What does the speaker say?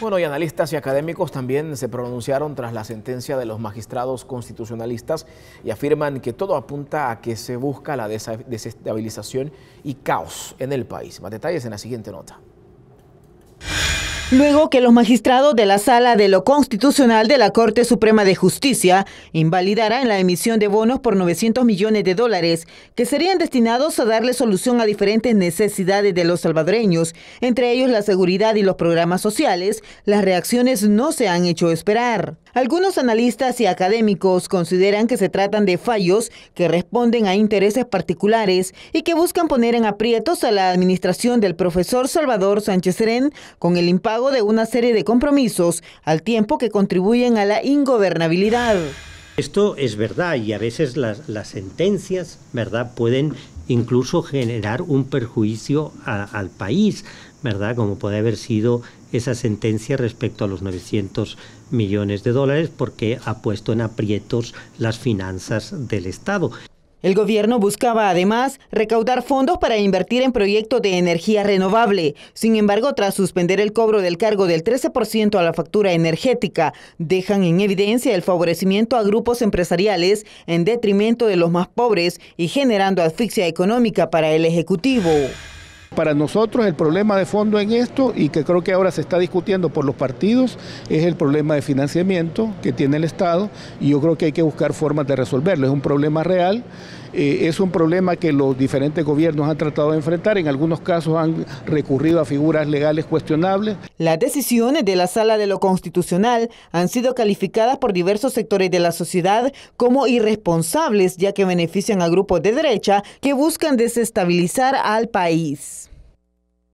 Bueno, y analistas y académicos también se pronunciaron tras la sentencia de los magistrados constitucionalistas y afirman que todo apunta a que se busca la desestabilización y caos en el país. Más detalles en la siguiente nota. Luego que los magistrados de la Sala de lo Constitucional de la Corte Suprema de Justicia invalidaran la emisión de bonos por 900 millones de dólares que serían destinados a darle solución a diferentes necesidades de los salvadoreños, entre ellos la seguridad y los programas sociales, las reacciones no se han hecho esperar. Algunos analistas y académicos consideran que se tratan de fallos que responden a intereses particulares y que buscan poner en aprietos a la administración del profesor Salvador Sánchez Serén con el impago de una serie de compromisos, al tiempo que contribuyen a la ingobernabilidad. Esto es verdad y a veces las, sentencias, ¿verdad?, pueden incluso generar un perjuicio al país, ¿verdad?, como puede haber sido esa sentencia respecto a los 900 millones de dólares porque ha puesto en aprietos las finanzas del Estado. El gobierno buscaba además recaudar fondos para invertir en proyectos de energía renovable. Sin embargo, tras suspender el cobro del cargo del 13% a la factura energética, dejan en evidencia el favorecimiento a grupos empresariales en detrimento de los más pobres y generando asfixia económica para el Ejecutivo. Para nosotros el problema de fondo en esto y que creo que ahora se está discutiendo por los partidos es el problema de financiamiento que tiene el Estado y yo creo que hay que buscar formas de resolverlo. Es un problema real, eh, es un problema que los diferentes gobiernos han tratado de enfrentar, en algunos casos han recurrido a figuras legales cuestionables. Las decisiones de la Sala de lo Constitucional han sido calificadas por diversos sectores de la sociedad como irresponsables ya que benefician a grupos de derecha que buscan desestabilizar al país.